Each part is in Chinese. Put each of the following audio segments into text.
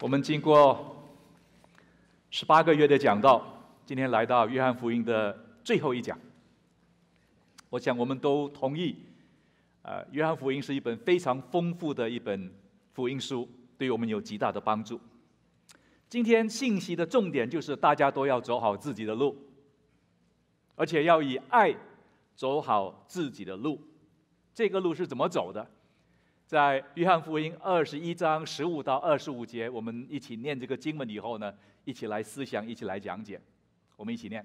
我们经过十八个月的讲道，今天来到约翰福音的最后一讲。我想我们都同意，呃，约翰福音是一本非常丰富的一本福音书，对我们有极大的帮助。今天信息的重点就是大家都要走好自己的路，而且要以爱走好自己的路。这个路是怎么走的？在约翰福音二十一章十五到二十五节，我们一起念这个经文以后呢，一起来思想，一起来讲解。我们一起念：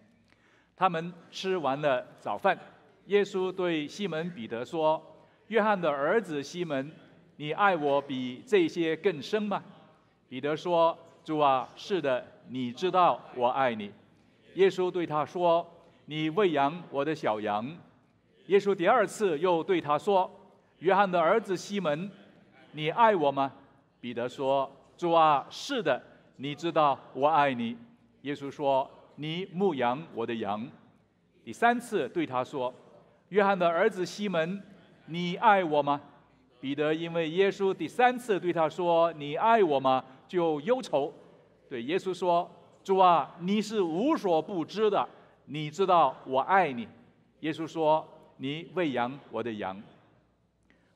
他们吃完了早饭，耶稣对西门彼得说：“约翰的儿子西门，你爱我比这些更深吗？”彼得说：“主啊，是的，你知道我爱你。”耶稣对他说：“你喂养我的小羊。”耶稣第二次又对他说。约翰的儿子西门，你爱我吗？彼得说：“主啊，是的，你知道我爱你。”耶稣说：“你牧羊我的羊。”第三次对他说：“约翰的儿子西门，你爱我吗？”彼得因为耶稣第三次对他说“你爱我吗”，就忧愁，对耶稣说：“主啊，你是无所不知的，你知道我爱你。”耶稣说：“你喂养我的羊。”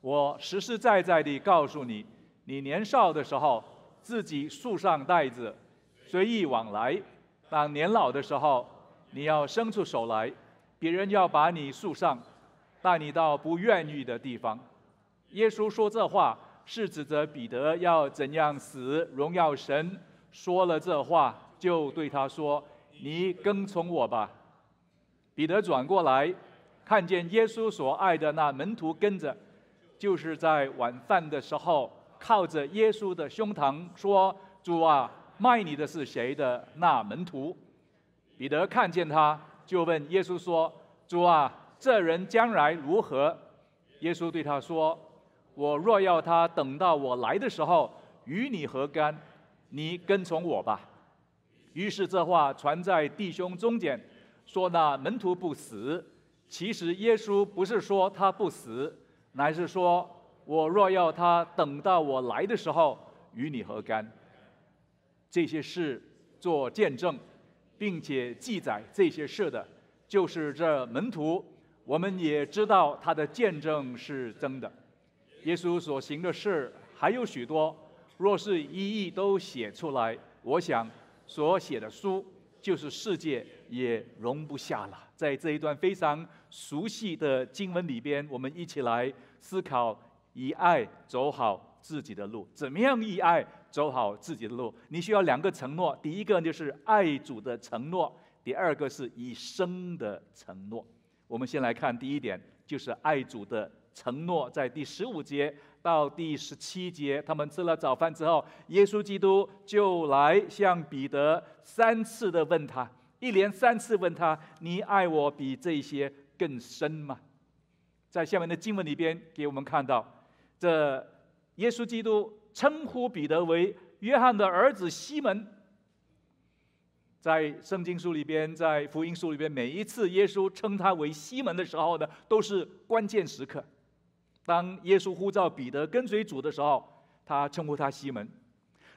我实实在在地告诉你，你年少的时候自己束上带子，随意往来；当年老的时候，你要伸出手来，别人要把你束上，带你到不愿意的地方。耶稣说这话是指着彼得要怎样死，荣耀神。说了这话，就对他说：“你跟从我吧。”彼得转过来，看见耶稣所爱的那门徒跟着。就是在晚饭的时候，靠着耶稣的胸膛说：“主啊，卖你的是谁的那门徒？”彼得看见他，就问耶稣说：“主啊，这人将来如何？”耶稣对他说：“我若要他等到我来的时候，与你何干？你跟从我吧。”于是这话传在弟兄中间，说那门徒不死。其实耶稣不是说他不死。乃是说，我若要他等到我来的时候，与你何干？这些事做见证，并且记载这些事的，就是这门徒。我们也知道他的见证是真的。耶稣所行的事还有许多，若是一一都写出来，我想所写的书。就是世界也容不下了。在这一段非常熟悉的经文里边，我们一起来思考以爱走好自己的路，怎么样以爱走好自己的路？你需要两个承诺：第一个就是爱主的承诺，第二个是以生的承诺。我们先来看第一点，就是爱主的承诺，在第十五节。到第十七节，他们吃了早饭之后，耶稣基督就来向彼得三次的问他，一连三次问他：“你爱我比这些更深吗？”在下面的经文里边，给我们看到，这耶稣基督称呼彼得为约翰的儿子西门。在圣经书里边，在福音书里边，每一次耶稣称他为西门的时候呢，都是关键时刻。当耶稣呼召彼得跟随主的时候，他称呼他西门；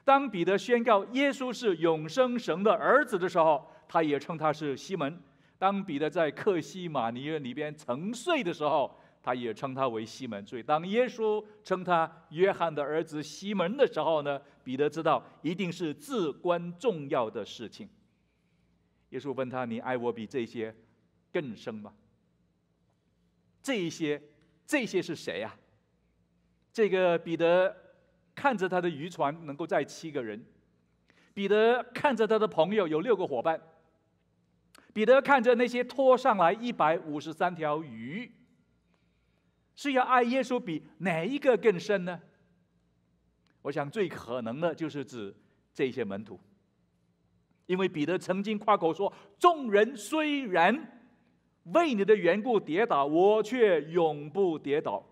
当彼得宣告耶稣是永生神的儿子的时候，他也称他是西门；当彼得在克西马尼园里边沉睡的时候，他也称他为西门。所以，当耶稣称他约翰的儿子西门的时候呢，彼得知道一定是至关重要的事情。耶稣问他：“你爱我比这些更深吗？”这一些。这些是谁呀？这个彼得看着他的渔船能够载七个人，彼得看着他的朋友有六个伙伴，彼得看着那些拖上来一百五十三条鱼，是要爱耶稣比哪一个更深呢？我想最可能的就是指这些门徒，因为彼得曾经夸口说：“众人虽然……”为你的缘故跌倒，我却永不跌倒。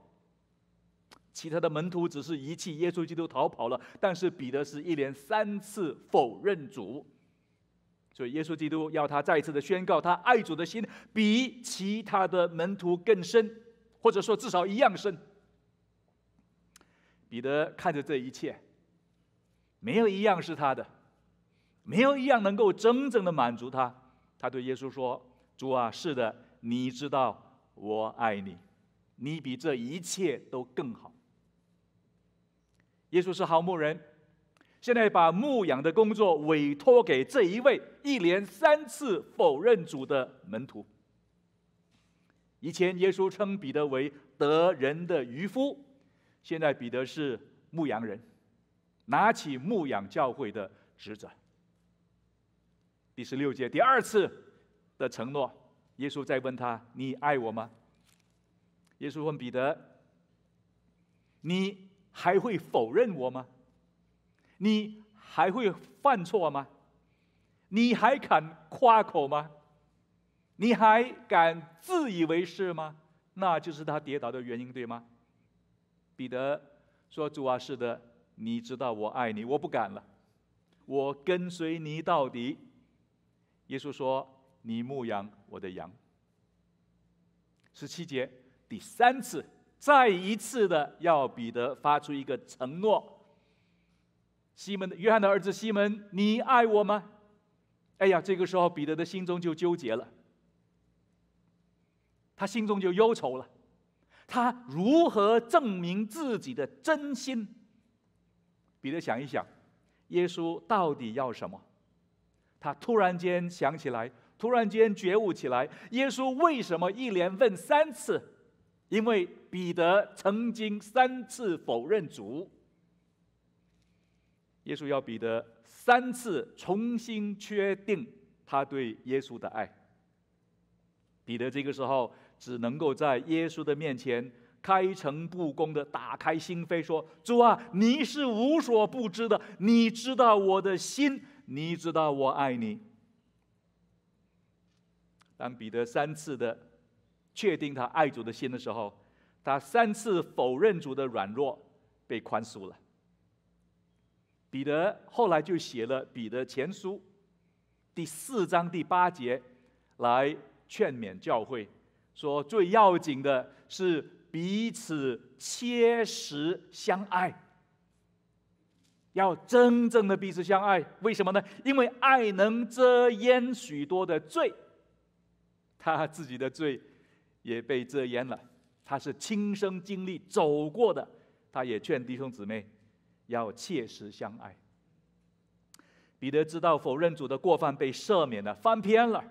其他的门徒只是遗弃耶稣基督逃跑了，但是彼得是一连三次否认主，所以耶稣基督要他再次的宣告他爱主的心比其他的门徒更深，或者说至少一样深。彼得看着这一切，没有一样是他的，没有一样能够真正的满足他。他对耶稣说。主啊，是的，你知道我爱你，你比这一切都更好。耶稣是好牧人，现在把牧养的工作委托给这一位一连三次否认主的门徒。以前耶稣称彼得为得人的渔夫，现在彼得是牧羊人，拿起牧养教会的职责。第十六节，第二次。的承诺，耶稣在问他：“你爱我吗？”耶稣问彼得：“你还会否认我吗？你还会犯错吗？你还敢夸口吗？你还敢自以为是吗？”那就是他跌倒的原因，对吗？彼得说：“主啊，是的，你知道我爱你，我不敢了，我跟随你到底。”耶稣说。你牧羊，我的羊。十七节，第三次，再一次的，要彼得发出一个承诺。西门的约翰的儿子西门，你爱我吗？哎呀，这个时候彼得的心中就纠结了，他心中就忧愁了，他如何证明自己的真心？彼得想一想，耶稣到底要什么？他突然间想起来。突然间觉悟起来，耶稣为什么一连问三次？因为彼得曾经三次否认主。耶稣要彼得三次重新确定他对耶稣的爱。彼得这个时候只能够在耶稣的面前开诚布公的打开心扉，说：“主啊，你是无所不知的，你知道我的心，你知道我爱你。”当彼得三次的确定他爱主的心的时候，他三次否认主的软弱，被宽恕了。彼得后来就写了《彼得前书》第四章第八节，来劝勉教会，说最要紧的是彼此切实相爱，要真正的彼此相爱。为什么呢？因为爱能遮掩许多的罪。他自己的罪也被遮掩了，他是亲身经历走过的，他也劝弟兄姊妹要切实相爱。彼得知道否认主的过犯被赦免了，翻篇了，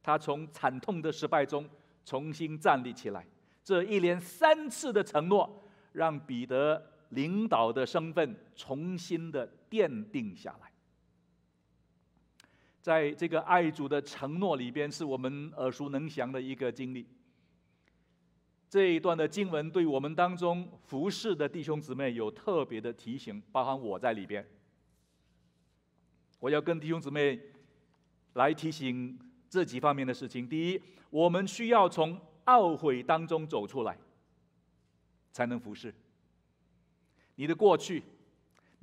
他从惨痛的失败中重新站立起来。这一连三次的承诺，让彼得领导的身份重新的奠定下来。在这个爱主的承诺里边，是我们耳熟能详的一个经历。这一段的经文对我们当中服侍的弟兄姊妹有特别的提醒，包含我在里边。我要跟弟兄姊妹来提醒这几方面的事情：第一，我们需要从懊悔当中走出来，才能服侍你的过去。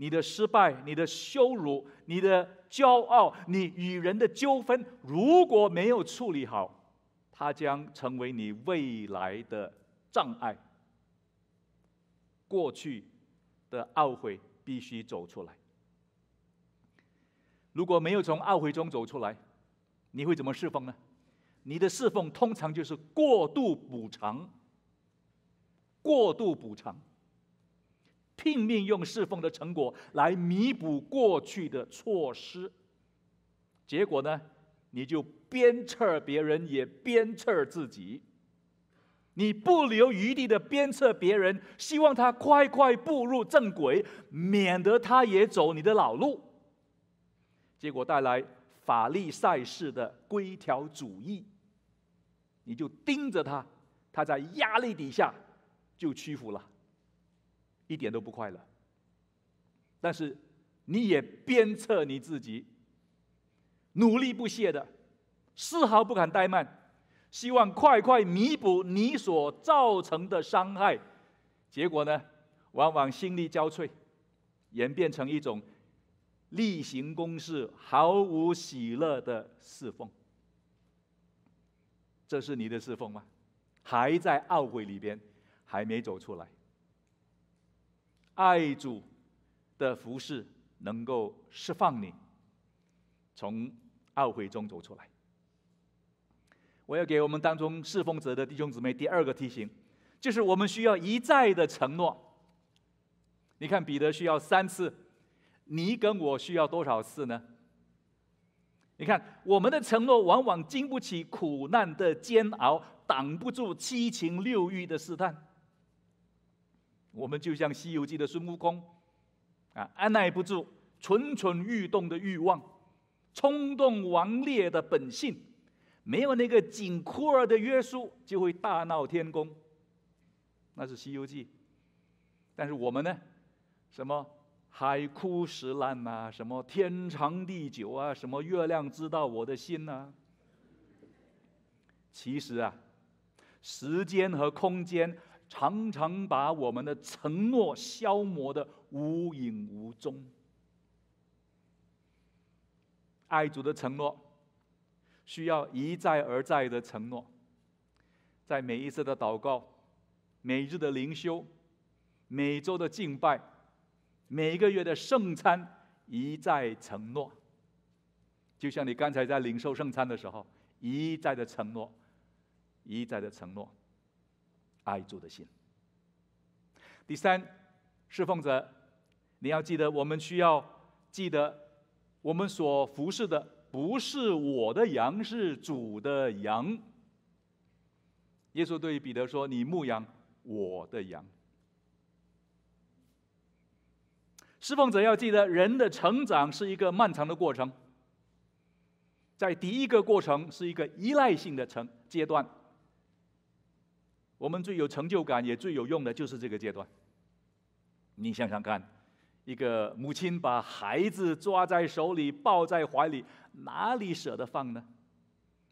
你的失败，你的羞辱，你的骄傲，你与人的纠纷，如果没有处理好，它将成为你未来的障碍。过去的懊悔必须走出来。如果没有从懊悔中走出来，你会怎么侍奉呢？你的侍奉通常就是过度补偿，过度补偿。拼命用侍奉的成果来弥补过去的措施，结果呢，你就鞭策别人，也鞭策自己。你不留余地的鞭策别人，希望他快快步入正轨，免得他也走你的老路。结果带来法律赛事的规条主义。你就盯着他，他在压力底下就屈服了。一点都不快乐，但是你也鞭策你自己，努力不懈的，丝毫不敢怠慢，希望快快弥补你所造成的伤害。结果呢，往往心力交瘁，演变成一种例行公事、毫无喜乐的侍奉。这是你的侍奉吗？还在懊悔里边，还没走出来。爱主的服饰能够释放你，从懊悔中走出来。我要给我们当中侍奉者的弟兄姊妹第二个提醒，就是我们需要一再的承诺。你看彼得需要三次，你跟我需要多少次呢？你看我们的承诺往往经不起苦难的煎熬，挡不住七情六欲的试探。我们就像《西游记》的孙悟空，啊，按耐不住、蠢蠢欲动的欲望、冲动、顽劣的本性，没有那个紧箍儿的约束，就会大闹天宫。那是《西游记》，但是我们呢？什么海枯石烂呐？什么天长地久啊？什么月亮知道我的心呐？其实啊，时间和空间。常常把我们的承诺消磨的无影无踪。爱主的承诺，需要一再而再的承诺，在每一次的祷告、每日的灵修、每周的敬拜、每一个月的圣餐，一再承诺。就像你刚才在领受圣餐的时候，一再的承诺，一再的承诺。爱主的心。第三，侍奉者，你要记得，我们需要记得，我们所服侍的不是我的羊，是主的羊。耶稣对彼得说：“你牧羊我的羊。”侍奉者要记得，人的成长是一个漫长的过程，在第一个过程是一个依赖性的成阶段。我们最有成就感也最有用的就是这个阶段。你想想看，一个母亲把孩子抓在手里，抱在怀里，哪里舍得放呢？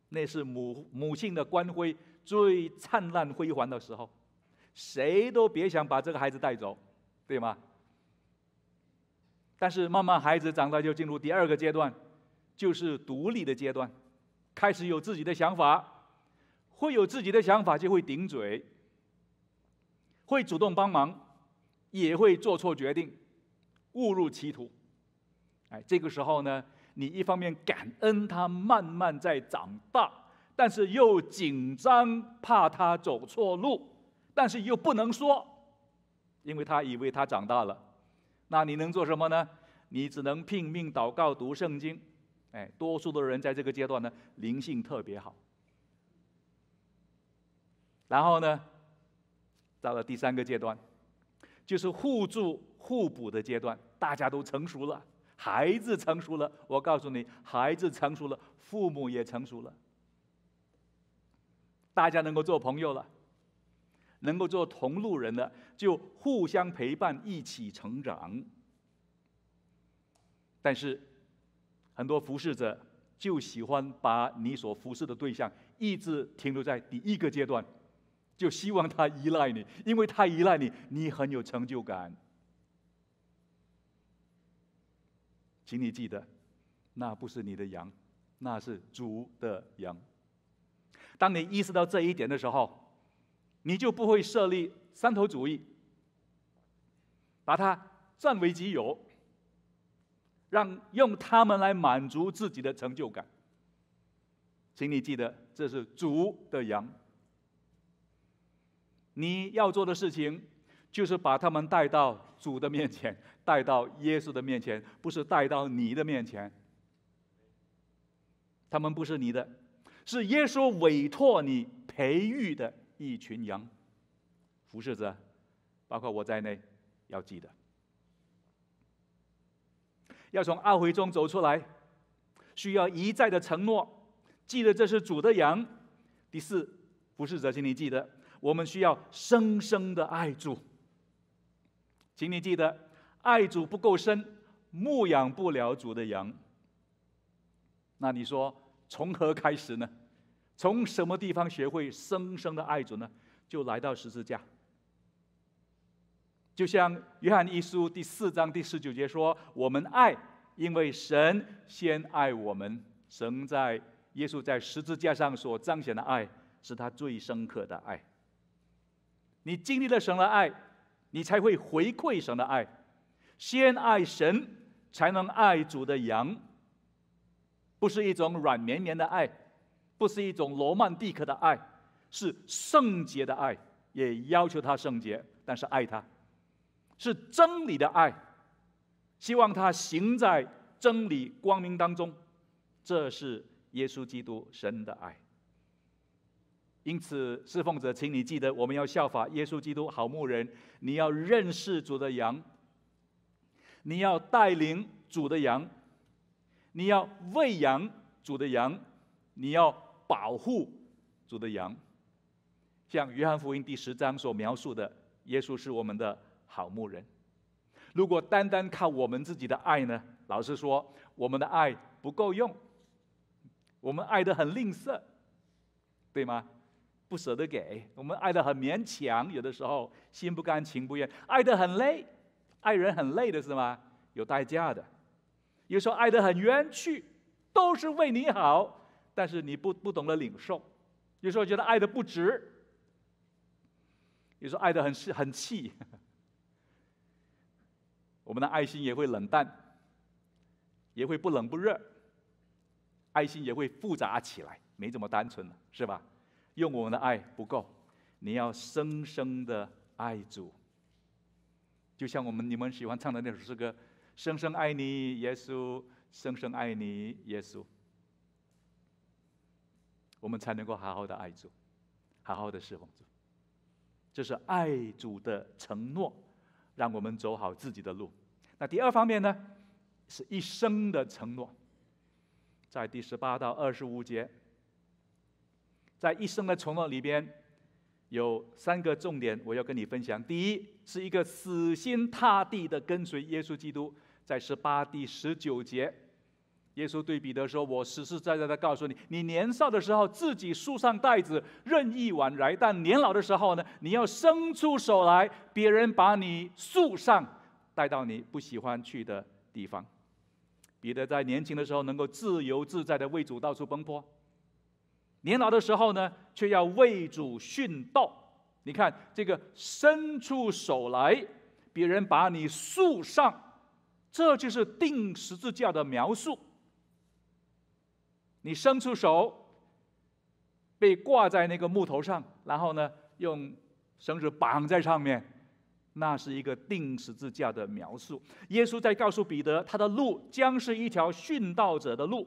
那是母母性的光辉最灿烂辉煌的时候，谁都别想把这个孩子带走，对吗？但是慢慢孩子长大，就进入第二个阶段，就是独立的阶段，开始有自己的想法。会有自己的想法，就会顶嘴，会主动帮忙，也会做错决定，误入歧途。哎，这个时候呢，你一方面感恩他慢慢在长大，但是又紧张怕他走错路，但是又不能说，因为他以为他长大了。那你能做什么呢？你只能拼命祷告、读圣经。哎，多数的人在这个阶段呢，灵性特别好。然后呢，到了第三个阶段，就是互助互补的阶段。大家都成熟了，孩子成熟了，我告诉你，孩子成熟了，父母也成熟了，大家能够做朋友了，能够做同路人了，就互相陪伴，一起成长。但是，很多服侍者就喜欢把你所服侍的对象一直停留在第一个阶段。就希望他依赖你，因为他依赖你，你很有成就感。请你记得，那不是你的羊，那是主的羊。当你意识到这一点的时候，你就不会设立三头主义，把它占为己有，让用他们来满足自己的成就感。请你记得，这是主的羊。你要做的事情，就是把他们带到主的面前，带到耶稣的面前，不是带到你的面前。他们不是你的，是耶稣委托你培育的一群羊，服侍者，包括我在内，要记得，要从懊悔中走出来，需要一再的承诺，记得这是主的羊。第四，服侍者，请你记得。我们需要深深的爱主，请你记得，爱主不够深，牧养不了主的羊。那你说从何开始呢？从什么地方学会深深的爱主呢？就来到十字架。就像约翰一书第四章第十九节说：“我们爱，因为神先爱我们。神在耶稣在十字架上所彰显的爱，是他最深刻的爱。”你经历了神的爱，你才会回馈神的爱。先爱神，才能爱主的羊。不是一种软绵绵的爱，不是一种罗曼蒂克的爱，是圣洁的爱，也要求他圣洁，但是爱他，是真理的爱，希望他行在真理光明当中。这是耶稣基督神的爱。因此，侍奉者，请你记得，我们要效法耶稣基督好牧人。你要认识主的羊，你要带领主的羊，你要喂养主的羊，你要保护主的羊。像约翰福音第十章所描述的，耶稣是我们的好牧人。如果单单靠我们自己的爱呢？老实说，我们的爱不够用，我们爱的很吝啬，对吗？不舍得给我们爱得很勉强，有的时候心不甘情不愿，爱得很累，爱人很累的是吗？有代价的，有时候爱得很冤屈，都是为你好，但是你不不懂得领受，有时候觉得爱的不值，有时候爱得很是很气，我们的爱心也会冷淡，也会不冷不热，爱心也会复杂起来，没这么单纯了，是吧？用我们的爱不够，你要深深的爱主。就像我们你们喜欢唱的那首诗歌，“深深爱你耶稣，深深爱你耶稣”，我们才能够好好的爱主，好好的侍奉主。这是爱主的承诺，让我们走好自己的路。那第二方面呢，是一生的承诺，在第十八到二十五节。在一生的承诺里边，有三个重点，我要跟你分享。第一，是一个死心塌地的跟随耶稣基督。在十八第十九节，耶稣对彼得说：“我实实在在的告诉你，你年少的时候自己束上带子，任意往来；但年老的时候呢，你要伸出手来，别人把你束上，带到你不喜欢去的地方。”彼得在年轻的时候能够自由自在的为主到处奔波。年老的时候呢，却要为主殉道。你看这个伸出手来，别人把你束上，这就是定十字架的描述。你伸出手，被挂在那个木头上，然后呢用绳子绑在上面，那是一个定十字架的描述。耶稣在告诉彼得，他的路将是一条殉道者的路。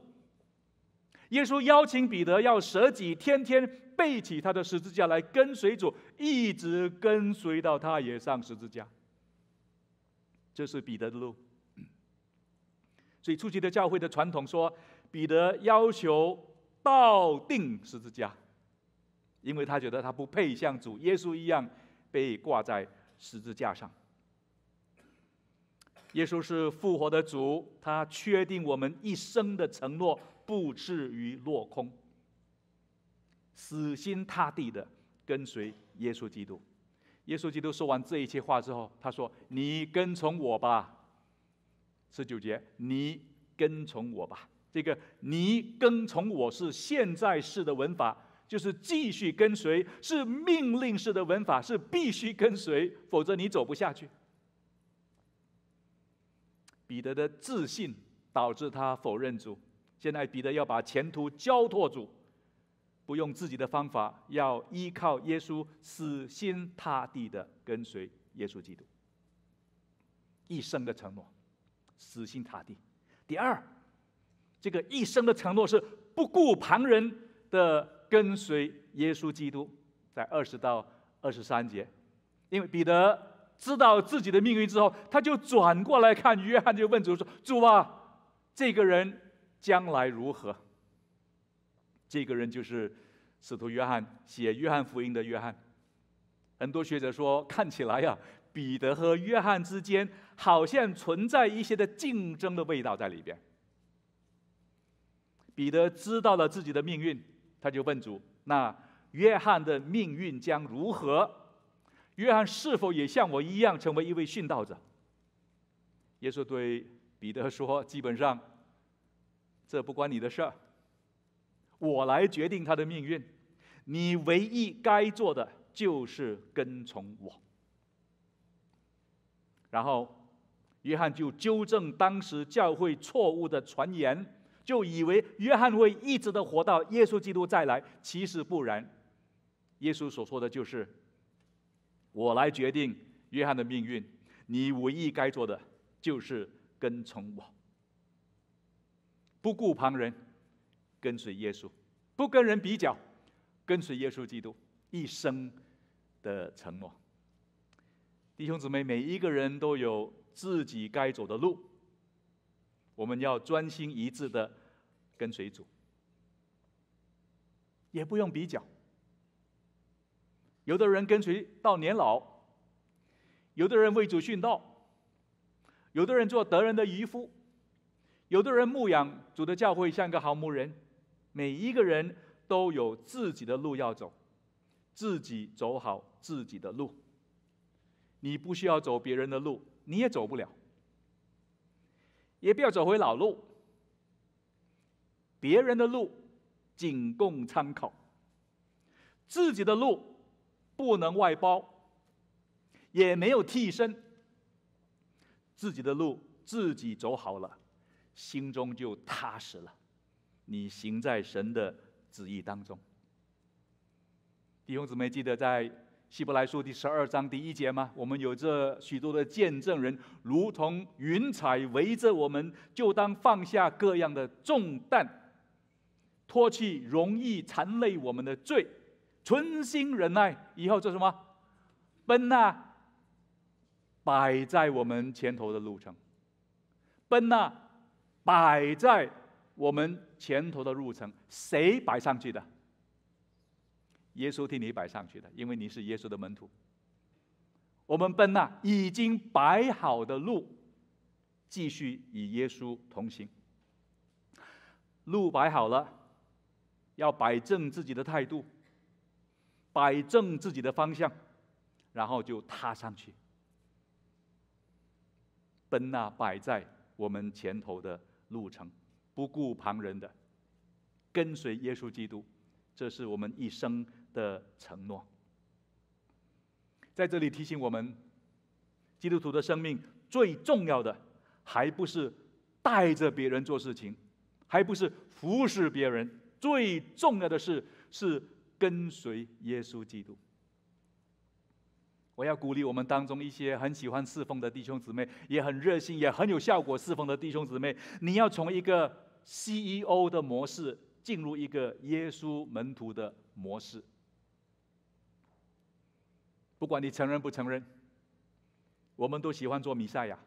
耶稣邀请彼得要舍己，天天背起他的十字架来跟随主，一直跟随到他也上十字架。这是彼得的路。所以，初期的教会的传统说，彼得要求倒定十字架，因为他觉得他不配像主耶稣一样被挂在十字架上。耶稣是复活的主，他确定我们一生的承诺。不至于落空，死心塌地的跟随耶稣基督。耶稣基督说完这一切话之后，他说：“你跟从我吧。”十九节：“你跟从我吧。”这个“你跟从我”是现在式的文法，就是继续跟随，是命令式的文法，是必须跟随，否则你走不下去。彼得的自信导致他否认主。现在彼得要把前途交托主，不用自己的方法，要依靠耶稣，死心塌地的跟随耶稣基督，一生的承诺，死心塌地。第二，这个一生的承诺是不顾旁人的跟随耶稣基督，在二十到二十三节，因为彼得知道自己的命运之后，他就转过来看约翰，就问主说：“主啊，这个人。”将来如何？这个人就是使徒约翰，写《约翰福音》的约翰。很多学者说，看起来呀，彼得和约翰之间好像存在一些的竞争的味道在里边。彼得知道了自己的命运，他就问主：“那约翰的命运将如何？约翰是否也像我一样成为一位殉道者？”耶稣对彼得说：“基本上。”这不关你的事儿，我来决定他的命运，你唯一该做的就是跟从我。然后，约翰就纠正当时教会错误的传言，就以为约翰会一直的活到耶稣基督再来，其实不然。耶稣所说的就是，我来决定约翰的命运，你唯一该做的就是跟从我。不顾旁人，跟随耶稣，不跟人比较，跟随耶稣基督一生的承诺。弟兄姊妹，每一个人都有自己该走的路，我们要专心一致的跟随主，也不用比较。有的人跟随到年老，有的人为主殉道，有的人做得人的渔夫。有的人牧养主的教会，像个好牧人。每一个人都有自己的路要走，自己走好自己的路。你不需要走别人的路，你也走不了。也不要走回老路。别人的路仅供参考，自己的路不能外包，也没有替身。自己的路自己走好了。心中就踏实了。你行在神的旨意当中，弟兄姊妹，记得在希伯来书第十二章第一节吗？我们有着许多的见证人，如同云彩围着我们，就当放下各样的重担，脱去容易残累我们的罪，存心忍耐，以后做什么？奔呐！摆在我们前头的路程，奔呐！摆在我们前头的路程，谁摆上去的？耶稣替你摆上去的，因为你是耶稣的门徒。我们奔那已经摆好的路，继续与耶稣同行。路摆好了，要摆正自己的态度，摆正自己的方向，然后就踏上去。奔那摆在我们前头的。路程，不顾旁人的跟随耶稣基督，这是我们一生的承诺。在这里提醒我们，基督徒的生命最重要的，还不是带着别人做事情，还不是服侍别人，最重要的是是跟随耶稣基督。我要鼓励我们当中一些很喜欢侍奉的弟兄姊妹，也很热心，也很有效果侍奉的弟兄姊妹，你要从一个 CEO 的模式进入一个耶稣门徒的模式。不管你承认不承认，我们都喜欢做米赛亚，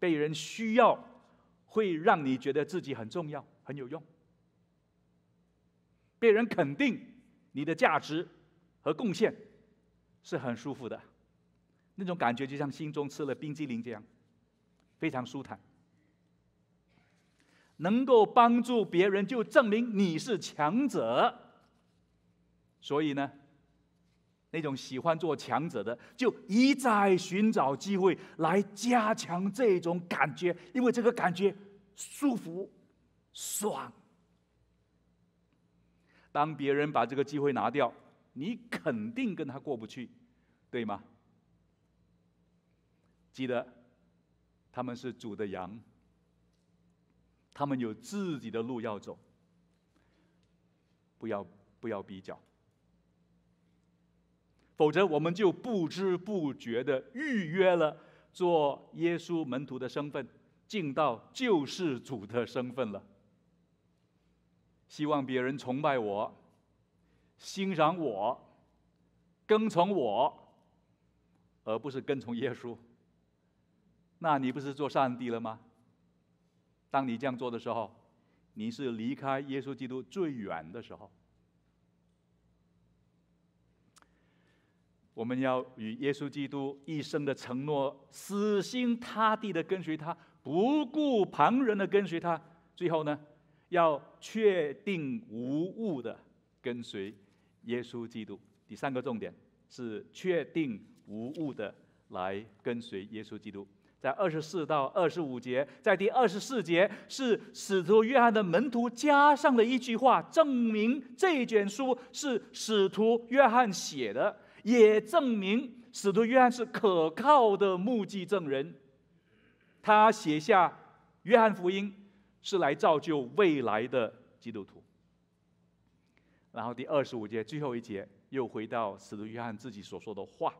被人需要会让你觉得自己很重要、很有用，被人肯定你的价值和贡献。是很舒服的，那种感觉就像心中吃了冰激凌这样，非常舒坦。能够帮助别人，就证明你是强者。所以呢，那种喜欢做强者的，就一再寻找机会来加强这种感觉，因为这个感觉舒服、爽。当别人把这个机会拿掉。你肯定跟他过不去，对吗？记得，他们是主的羊，他们有自己的路要走，不要不要比较，否则我们就不知不觉的预约了做耶稣门徒的身份，进到救世主的身份了。希望别人崇拜我。欣赏我，跟从我，而不是跟从耶稣。那你不是做上帝了吗？当你这样做的时候，你是离开耶稣基督最远的时候。我们要与耶稣基督一生的承诺，死心塌地的跟随他，不顾旁人的跟随他。最后呢，要确定无误的跟随。耶稣基督，第三个重点是确定无误的来跟随耶稣基督。在二十四到二十五节，在第二十四节是使徒约翰的门徒加上的一句话，证明这卷书是使徒约翰写的，也证明使徒约翰是可靠的目击证人。他写下《约翰福音》，是来造就未来的基督徒。然后第二十五节最后一节又回到使徒约翰自己所说的话，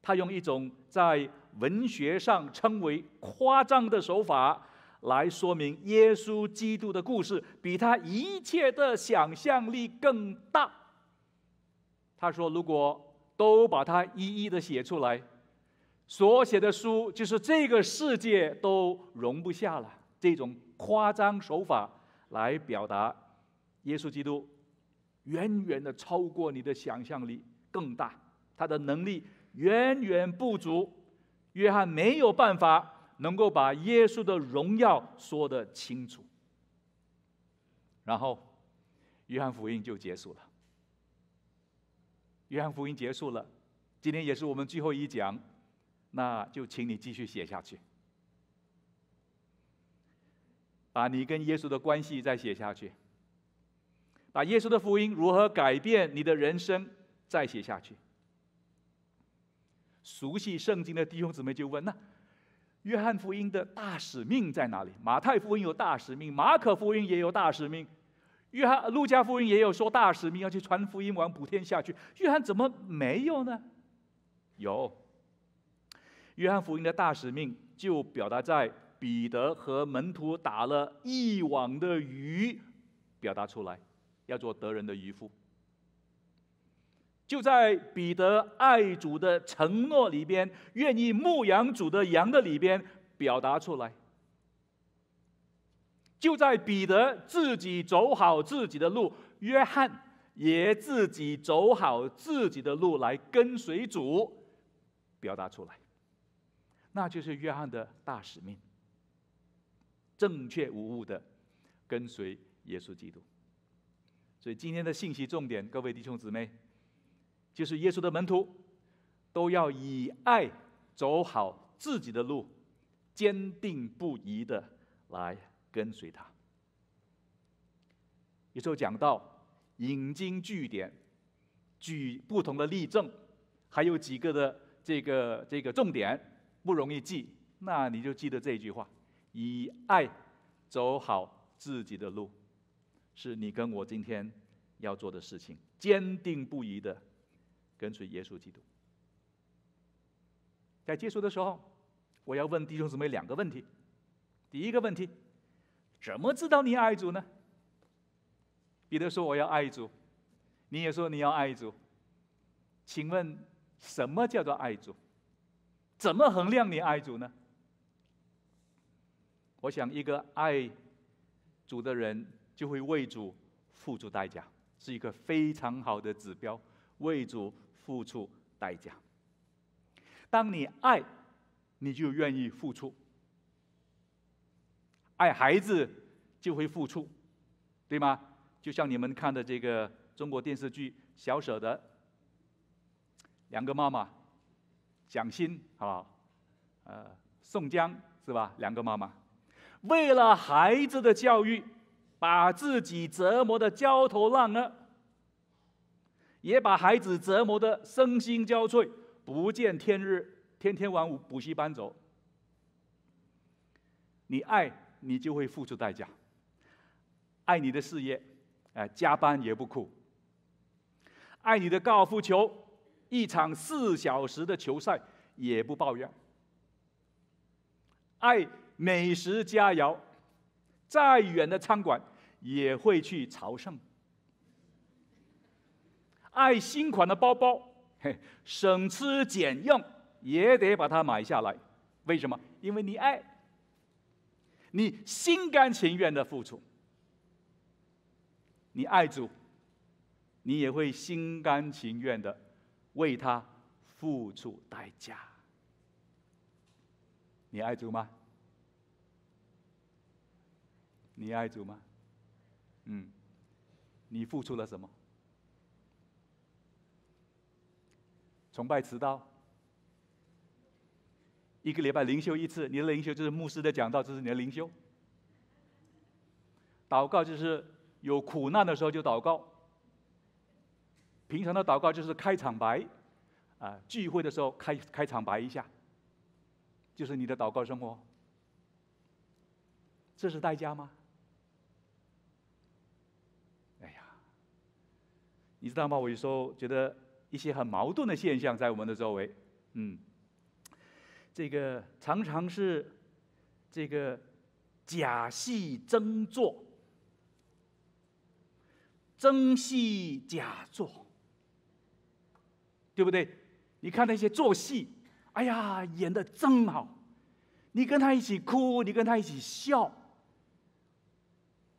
他用一种在文学上称为夸张的手法来说明耶稣基督的故事比他一切的想象力更大。他说：“如果都把它一一的写出来，所写的书就是这个世界都容不下了。”这种夸张手法来表达耶稣基督。远远的超过你的想象力，更大，他的能力远远不足。约翰没有办法能够把耶稣的荣耀说得清楚。然后，约翰福音就结束了。约翰福音结束了，今天也是我们最后一讲，那就请你继续写下去，把你跟耶稣的关系再写下去。把耶稣的福音如何改变你的人生，再写下去。熟悉圣经的弟兄姊妹就问：那约翰福音的大使命在哪里？马太福音有大使命，马可福音也有大使命，约翰、路加福音也有说大使命要去传福音往普天下去。约翰怎么没有呢？有，约翰福音的大使命就表达在彼得和门徒打了一网的鱼，表达出来。要做得人的渔夫，就在彼得爱主的承诺里边，愿意牧养主的羊的里边表达出来；就在彼得自己走好自己的路，约翰也自己走好自己的路来跟随主，表达出来。那就是约翰的大使命：正确无误的跟随耶稣基督。所以今天的信息重点，各位弟兄姊妹，就是耶稣的门徒都要以爱走好自己的路，坚定不移的来跟随他。有时候讲到引经据典，举不同的例证，还有几个的这个这个重点不容易记，那你就记得这句话：以爱走好自己的路。是你跟我今天要做的事情，坚定不移的跟随耶稣基督。在结束的时候，我要问弟兄姊妹两个问题：第一个问题，怎么知道你爱主呢？彼得说：“我要爱主。”你也说：“你要爱主。”请问，什么叫做爱主？怎么衡量你爱主呢？我想，一个爱主的人。就会为主付出代价，是一个非常好的指标。为主付出代价，当你爱，你就愿意付出。爱孩子就会付出，对吗？就像你们看的这个中国电视剧《小舍得》，两个妈妈，蒋欣啊，呃，宋江是吧？两个妈妈，为了孩子的教育。把自己折磨的焦头烂额，也把孩子折磨的身心交瘁，不见天日，天天往补补习班走。你爱你就会付出代价，爱你的事业，哎，加班也不苦；爱你的高尔夫球，一场四小时的球赛也不抱怨；爱美食佳肴，再远的餐馆。也会去朝圣，爱新款的包包，嘿，省吃俭用也得把它买下来。为什么？因为你爱，你心甘情愿的付出。你爱主，你也会心甘情愿的为他付出代价。你爱主吗？你爱主吗？嗯，你付出了什么？崇拜迟到，一个礼拜灵修一次，你的灵修就是牧师的讲道，这是你的灵修。祷告就是有苦难的时候就祷告，平常的祷告就是开场白，啊，聚会的时候开开场白一下，就是你的祷告生活。这是代价吗？你知道吗？我时候觉得一些很矛盾的现象在我们的周围，嗯，这个常常是这个假戏真做，真戏假做，对不对？你看那些做戏，哎呀，演的真好，你跟他一起哭，你跟他一起笑，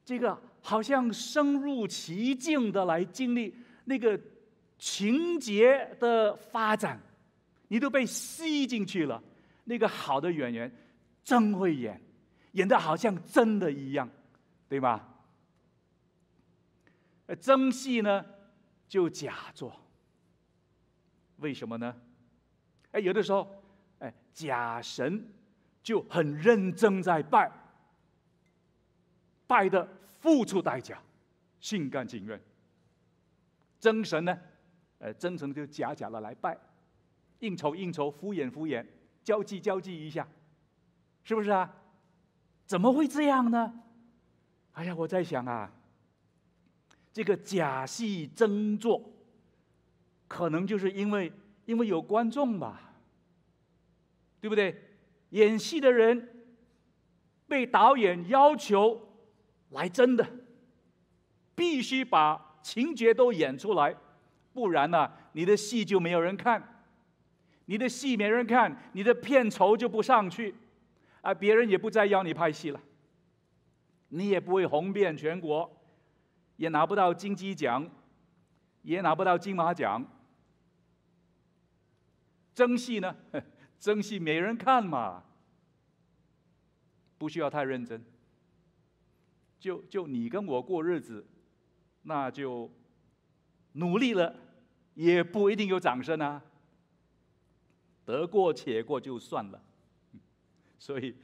这个好像身入其境的来经历。那个情节的发展，你都被吸进去了。那个好的演员，真会演，演的好像真的一样，对吧？呃，真戏呢就假做，为什么呢？哎，有的时候，哎，假神就很认真在拜，拜的付出代价，心甘情愿。真神呢，呃，真诚就假假的来拜，应酬应酬，敷衍敷衍，交际交际一下，是不是啊？怎么会这样呢？哎呀，我在想啊，这个假戏真做，可能就是因为因为有观众吧，对不对？演戏的人被导演要求来真的，必须把。情节都演出来，不然呢，你的戏就没有人看，你的戏没人看，你的片酬就不上去，啊，别人也不再要你拍戏了，你也不会红遍全国，也拿不到金鸡奖，也拿不到金马奖，争戏呢，争戏没人看嘛，不需要太认真，就就你跟我过日子。那就努力了，也不一定有掌声啊。得过且过就算了。所以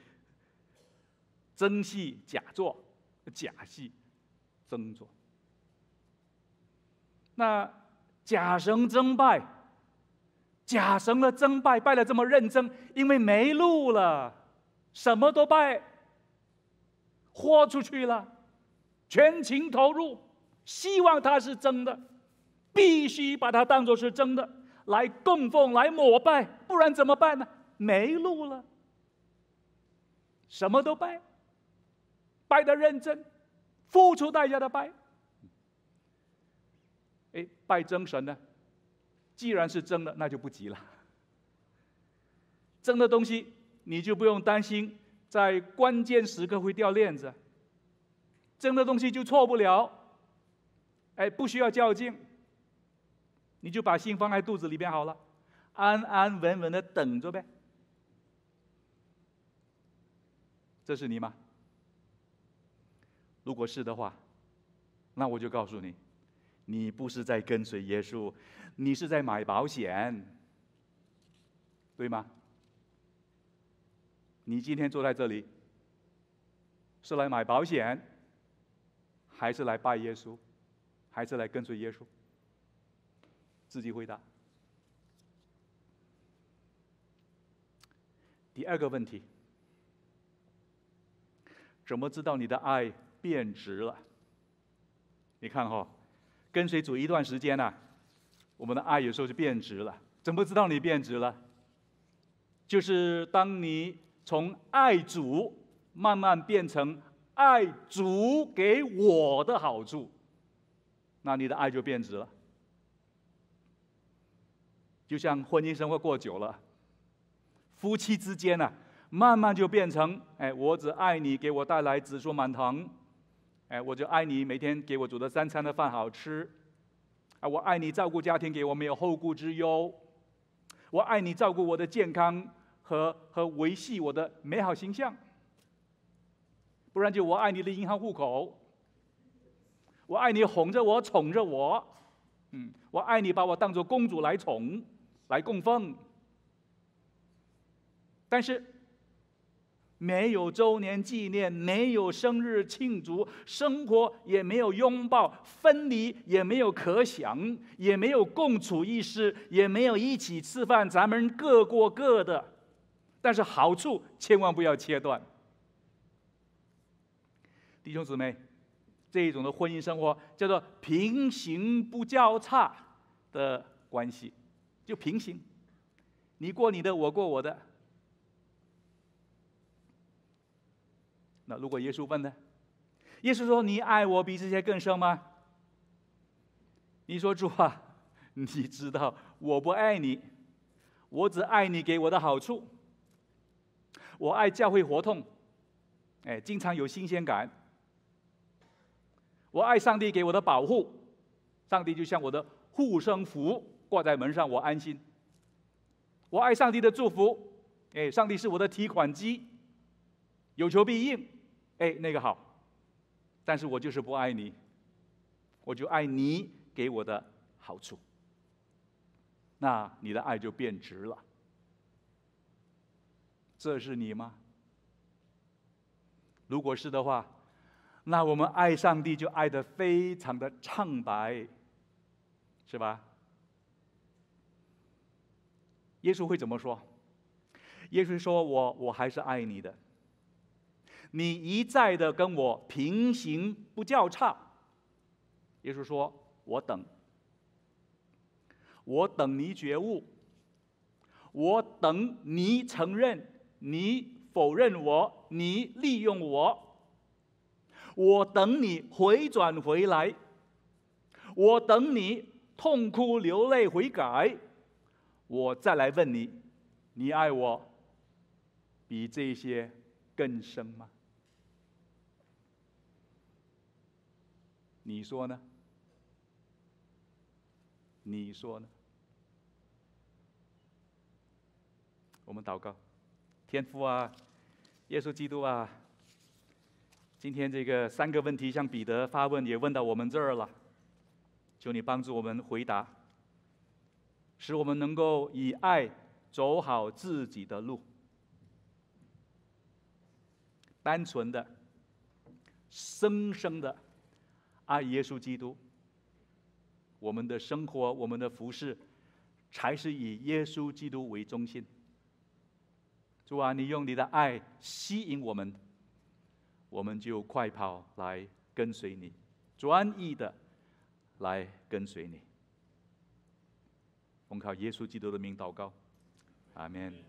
真戏假做，假戏真做。那假神真拜，假神的真拜，拜的这么认真，因为没路了，什么都拜，豁出去了，全情投入。希望它是真的，必须把它当作是真的来供奉、来膜拜，不然怎么办呢？没路了，什么都拜，拜的认真，付出代价的拜。哎，拜真神呢？既然是真的，那就不急了。真的东西你就不用担心，在关键时刻会掉链子。真的东西就错不了。哎，不需要较劲，你就把心放在肚子里边好了，安安稳稳的等着呗。这是你吗？如果是的话，那我就告诉你，你不是在跟随耶稣，你是在买保险，对吗？你今天坐在这里，是来买保险，还是来拜耶稣？还是来跟随耶稣，自己回答。第二个问题：怎么知道你的爱变值了？你看哈，跟随主一段时间呢，我们的爱有时候就变值了。怎么知道你变值了？就是当你从爱主慢慢变成爱主给我的好处。那你的爱就贬值了，就像婚姻生活过久了，夫妻之间呢，慢慢就变成：哎，我只爱你给我带来子孙满堂，哎，我就爱你每天给我煮的三餐的饭好吃，啊，我爱你照顾家庭给我没有后顾之忧，我爱你照顾我的健康和和维系我的美好形象，不然就我爱你的银行户口。我爱你，哄着我，宠着我，嗯，我爱你，把我当做公主来宠，来供奉。但是没有周年纪念，没有生日庆祝，生活也没有拥抱，分离也没有可想，也没有共处一室，也没有一起吃饭，咱们各过各的。但是好处千万不要切断，弟兄姊妹。这一种的婚姻生活叫做平行不交叉的关系，就平行，你过你的，我过我的。那如果耶稣问呢？耶稣说：“你爱我比这些更深吗？”你说：“主啊，你知道我不爱你，我只爱你给我的好处。我爱教会活动，哎，经常有新鲜感。”我爱上帝给我的保护，上帝就像我的护身符，挂在门上，我安心。我爱上帝的祝福，哎，上帝是我的提款机，有求必应，哎，那个好。但是我就是不爱你，我就爱你给我的好处，那你的爱就变值了。这是你吗？如果是的话。那我们爱上帝就爱的非常的畅白，是吧？耶稣会怎么说？耶稣说：“我我还是爱你的。你一再的跟我平行不较叉。”耶稣说：“我等，我等你觉悟，我等你承认，你否认我，你利用我。”我等你回转回来，我等你痛哭流泪悔改，我再来问你，你爱我比这些更深吗？你说呢？你说呢？我们祷告，天父啊，耶稣基督啊。今天这个三个问题向彼得发问，也问到我们这儿了。求你帮助我们回答，使我们能够以爱走好自己的路，单纯的、生生的爱耶稣基督。我们的生活、我们的服饰，才是以耶稣基督为中心。主啊，你用你的爱吸引我们。我们就快跑来跟随你，专一的来跟随你。我们靠耶稣基督的名祷告，阿门。